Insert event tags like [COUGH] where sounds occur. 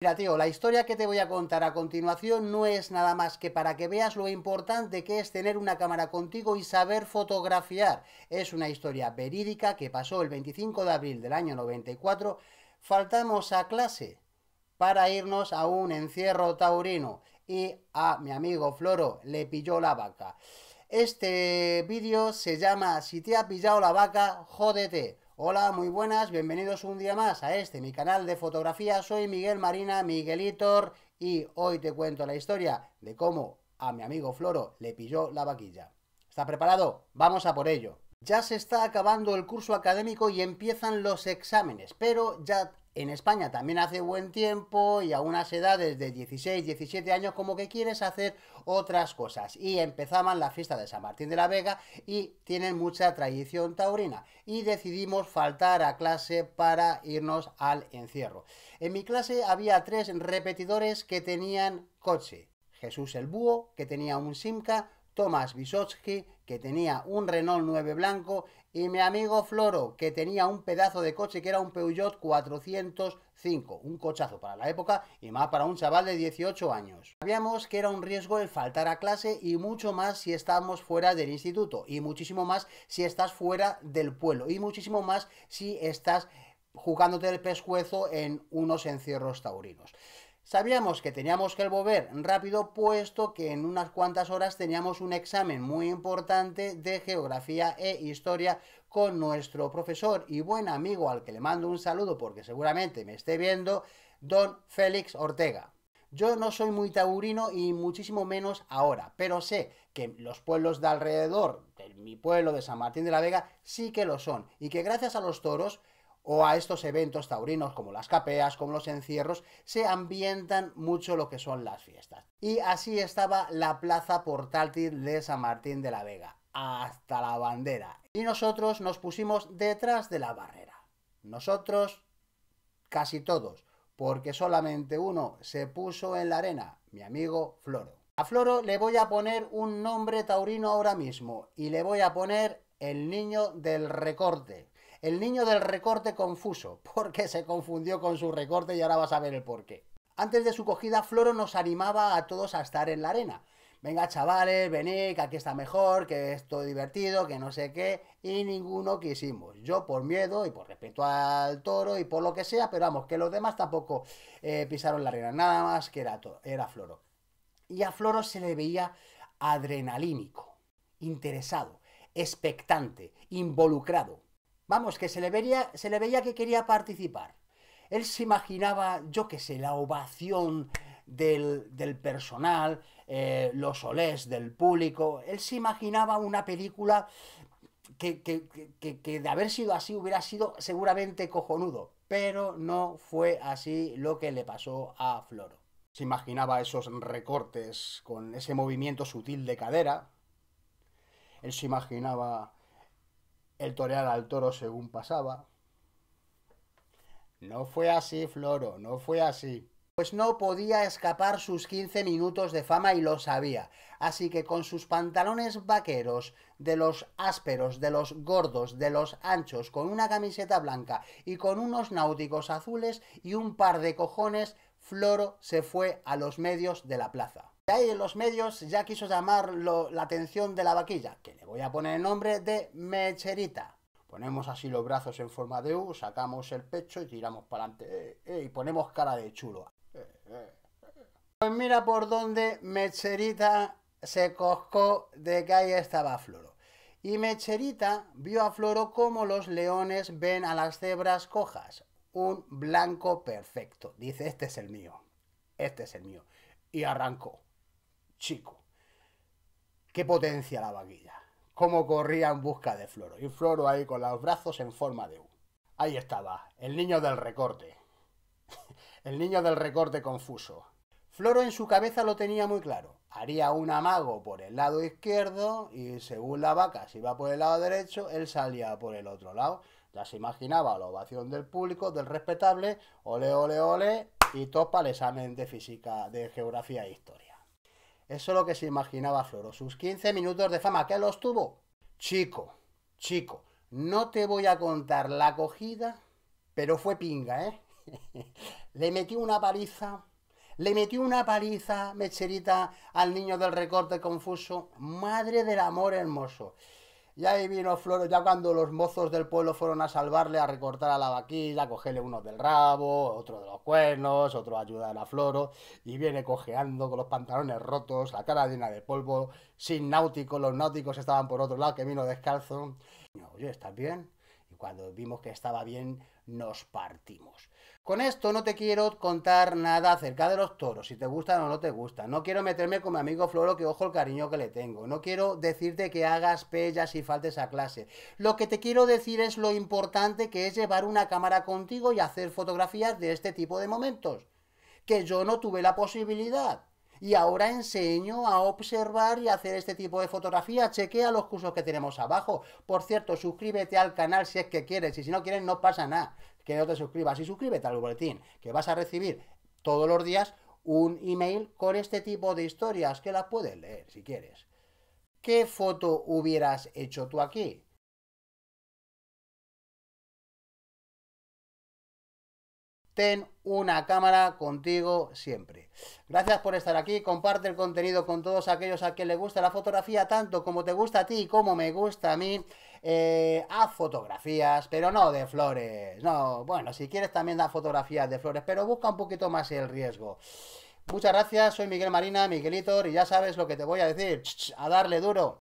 Mira, tío, la historia que te voy a contar a continuación no es nada más que para que veas lo importante que es tener una cámara contigo y saber fotografiar. Es una historia verídica que pasó el 25 de abril del año 94. Faltamos a clase para irnos a un encierro taurino y a mi amigo Floro le pilló la vaca. Este vídeo se llama Si te ha pillado la vaca, jódete. Hola, muy buenas, bienvenidos un día más a este, mi canal de fotografía. Soy Miguel Marina, Miguelitor, y hoy te cuento la historia de cómo a mi amigo Floro le pilló la vaquilla. ¿Está preparado? Vamos a por ello. Ya se está acabando el curso académico y empiezan los exámenes, pero ya en España también hace buen tiempo y a unas edades de 16, 17 años como que quieres hacer otras cosas. Y empezaban la fiesta de San Martín de la Vega y tienen mucha tradición taurina. Y decidimos faltar a clase para irnos al encierro. En mi clase había tres repetidores que tenían coche. Jesús el Búho, que tenía un Simca, Tomás Wisotsky, que tenía un Renault 9 blanco, y mi amigo Floro, que tenía un pedazo de coche que era un Peugeot 405, un cochazo para la época y más para un chaval de 18 años. Sabíamos que era un riesgo el faltar a clase y mucho más si estamos fuera del instituto, y muchísimo más si estás fuera del pueblo, y muchísimo más si estás jugándote el pescuezo en unos encierros taurinos. Sabíamos que teníamos que volver rápido puesto que en unas cuantas horas teníamos un examen muy importante de geografía e historia con nuestro profesor y buen amigo al que le mando un saludo porque seguramente me esté viendo, don Félix Ortega. Yo no soy muy taurino y muchísimo menos ahora, pero sé que los pueblos de alrededor, de mi pueblo de San Martín de la Vega, sí que lo son y que gracias a los toros o a estos eventos taurinos como las capeas, como los encierros, se ambientan mucho lo que son las fiestas. Y así estaba la plaza portátil de San Martín de la Vega, hasta la bandera. Y nosotros nos pusimos detrás de la barrera. Nosotros, casi todos, porque solamente uno se puso en la arena, mi amigo Floro. A Floro le voy a poner un nombre taurino ahora mismo y le voy a poner el niño del recorte el niño del recorte confuso, [LAUGHS] porque se confundió con su recorte y ahora vas a ver el porqué. Antes de su cogida, Floro nos animaba a todos a estar en la arena. Venga, chavales, venid, que aquí está mejor, que es todo divertido, que no sé qué, y ninguno quisimos. Yo por miedo y por respeto al toro y por lo que sea, pero vamos, que los demás tampoco eh, pisaron la arena, nada más que era, era Floro. Y a Floro se le veía adrenalínico, interesado, expectante, involucrado. Vamos, que se le, veía, se le veía que quería participar. Él se imaginaba, yo qué sé, la ovación del, personal, eh, los olés del público. Él se imaginaba una película que, que, de haber sido así hubiera sido seguramente cojonudo. Pero no fue así lo que le pasó a Floro. Se imaginaba esos recortes con ese movimiento sutil de cadera. Él se imaginaba el torear al toro según pasaba. No fue así, Floro, no fue así. Pues no podía escapar sus 15 minutos de fama y lo sabía, así que con sus pantalones vaqueros, de los ásperos, de los gordos, de los anchos, con una camiseta blanca y con unos náuticos azules y un par de cojones, Floro se fue a los medios de la plaza ahí en los medios ya quiso llamar la atención de la vaquilla, que le voy a poner el nombre de mecherita. Ponemos así los brazos en forma de U, sacamos el pecho y tiramos para adelante eh, eh, y ponemos cara de chulo. Eh, pues mira por donde mecherita se coscó de que ahí estaba Floro. Y Mecherita vio a Floro como los leones ven a las cebras cojas. Un blanco perfecto. Dice, este es el mío. Este es el mío. Y arrancó chico qué potencia la vaquilla. Cómo corría en busca de Floro. Y Floro ahí con los brazos en forma de U. Ahí estaba, el niño del recorte. [LAUGHS] el niño del recorte confuso. Floro en su cabeza lo tenía muy claro. Haría un amago por el lado izquierdo y según la vaca si iba por el lado derecho, él salía por el otro lado. Ya se imaginaba la ovación del público, del respetable, ole, ole, ole, y topa el examen de física, de geografía e historia. Eso es lo que se imaginaba Floro. Sus 15 minutos de fama, ¿qué los tuvo? Chico, chico, no te voy a contar la acogida, pero fue pinga, ¿eh? [LAUGHS] le metió una paliza, le metió una paliza, mecherita, al niño del recorte confuso. Madre del amor hermoso. Y ahí vino Floro, ya cuando los mozos del pueblo fueron a salvarle, a recortar a la vaquilla, a cogerle uno del rabo, otro de los cuernos, otro a ayudar a Floro, y viene cojeando con los pantalones rotos, la cara llena de polvo, sin náuticos, los náuticos estaban por otro lado, que vino descalzo. Oye, ¿estás bien? Cuando vimos que estaba bien, nos partimos. Con esto no te quiero contar nada acerca de los toros, si te gusta o no te gusta No quiero meterme con mi amigo Floro, que ojo el cariño que le tengo. No quiero decirte que hagas pellas y faltes a clase. Lo que te quiero decir es lo importante que es llevar una cámara contigo y hacer fotografías de este tipo de momentos. Que yo no tuve la posibilidad. Y ahora enseño a observar y hacer este tipo de fotografía. Chequea los cursos que tenemos abajo. Por cierto, suscríbete al canal si es que quieres. Y si no quieres, no pasa nada. Que no te suscribas. Y suscríbete al boletín, que vas a recibir todos los días un email con este tipo de historias que las puedes leer si quieres. ¿Qué foto hubieras hecho tú aquí? ten una cámara contigo siempre. Gracias por estar aquí, comparte el contenido con todos aquellos a quien le gusta la fotografía tanto como te gusta a ti y como me gusta a mí. Eh, haz fotografías, pero no de flores. No, bueno, si quieres también da fotografías de flores, pero busca un poquito más el riesgo. Muchas gracias, soy Miguel Marina, Miguelitor, y ya sabes lo que te voy a decir, a darle duro.